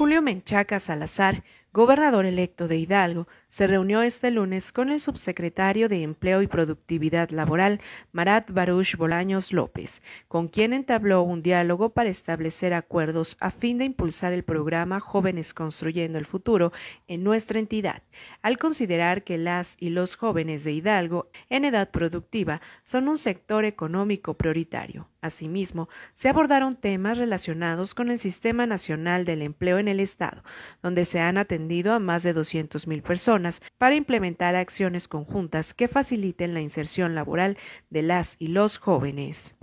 Julio Menchaca Salazar gobernador electo de Hidalgo, se reunió este lunes con el subsecretario de Empleo y Productividad Laboral, Marat Baruch Bolaños López, con quien entabló un diálogo para establecer acuerdos a fin de impulsar el programa Jóvenes Construyendo el Futuro en nuestra entidad, al considerar que las y los jóvenes de Hidalgo en edad productiva son un sector económico prioritario. Asimismo, se abordaron temas relacionados con el Sistema Nacional del Empleo en el Estado, donde se han atendido a más de 200.000 personas para implementar acciones conjuntas que faciliten la inserción laboral de las y los jóvenes.